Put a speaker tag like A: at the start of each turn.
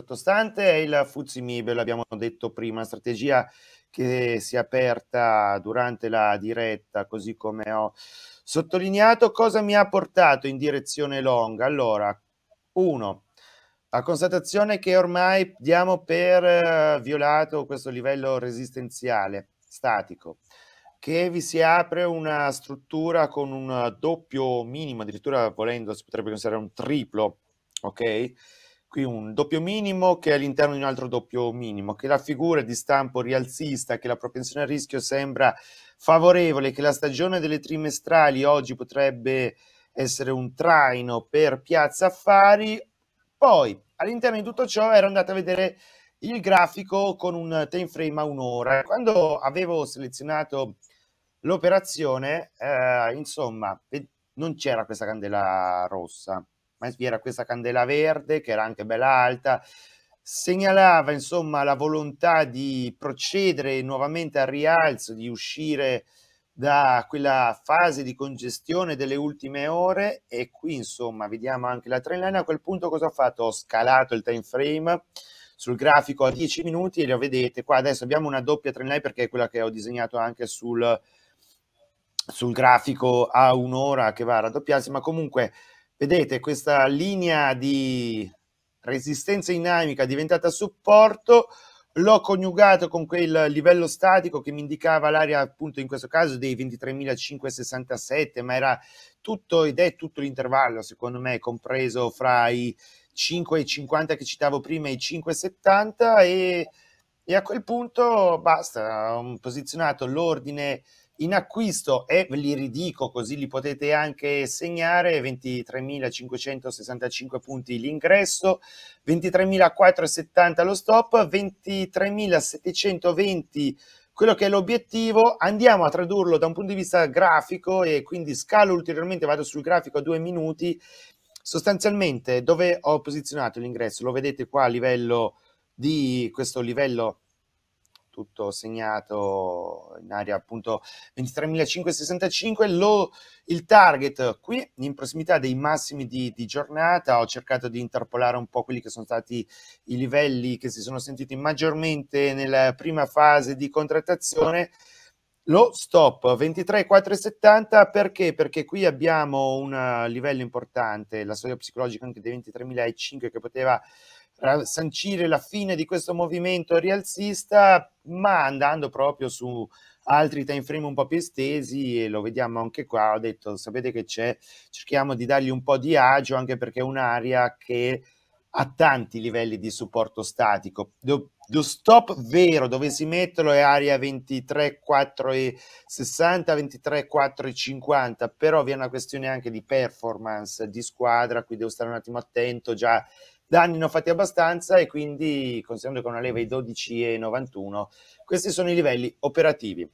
A: sottostante è il Fuzimib, l'abbiamo detto prima, strategia che si è aperta durante la diretta, così come ho sottolineato. Cosa mi ha portato in direzione long? Allora, uno, la constatazione che ormai diamo per eh, violato questo livello resistenziale statico, che vi si apre una struttura con un doppio minimo, addirittura volendo si potrebbe considerare un triplo, ok? qui un doppio minimo che è all'interno di un altro doppio minimo, che la figura di stampo rialzista, che la propensione al rischio sembra favorevole, che la stagione delle trimestrali oggi potrebbe essere un traino per Piazza Affari. Poi all'interno di tutto ciò ero andato a vedere il grafico con un time frame a un'ora. Quando avevo selezionato l'operazione, eh, insomma, non c'era questa candela rossa vi era questa candela verde che era anche bella alta, segnalava insomma la volontà di procedere nuovamente al rialzo, di uscire da quella fase di congestione delle ultime ore e qui insomma vediamo anche la trendline a quel punto cosa ho fatto? Ho scalato il time frame sul grafico a 10 minuti e lo vedete qua adesso abbiamo una doppia trendline perché è quella che ho disegnato anche sul, sul grafico a un'ora che va a raddoppiarsi ma comunque Vedete questa linea di resistenza dinamica diventata supporto, l'ho coniugato con quel livello statico che mi indicava l'area appunto in questo caso dei 23.567, ma era tutto ed è tutto l'intervallo secondo me compreso fra i 5,50 che citavo prima e i 5,70 e e a quel punto basta, ho posizionato l'ordine in acquisto e ve li ridico così li potete anche segnare 23.565 punti l'ingresso 23.470 lo stop 23.720 quello che è l'obiettivo andiamo a tradurlo da un punto di vista grafico e quindi scalo ulteriormente vado sul grafico a due minuti sostanzialmente dove ho posizionato l'ingresso lo vedete qua a livello di questo livello tutto segnato in area appunto 23.565 lo, il target qui in prossimità dei massimi di, di, giornata ho cercato di interpolare un po' quelli che sono stati i livelli che si sono sentiti maggiormente nella prima fase di contrattazione lo stop 23.470 perché? Perché qui abbiamo un livello importante, la storia psicologica anche dei 23.500 che poteva sancire la fine di questo movimento rialzista, ma andando proprio su altri time frame un po' più estesi e lo vediamo anche qua, ho detto sapete che c'è, cerchiamo di dargli un po' di agio anche perché è un'area che ha tanti livelli di supporto statico. Do, lo stop vero dovessi metterlo è area 23, 4 e 60, 23, 4 e 50, però vi è una questione anche di performance di squadra, qui devo stare un attimo attento, già danni ne ho fatti abbastanza e quindi considerando che una leva i 12 e 91, questi sono i livelli operativi.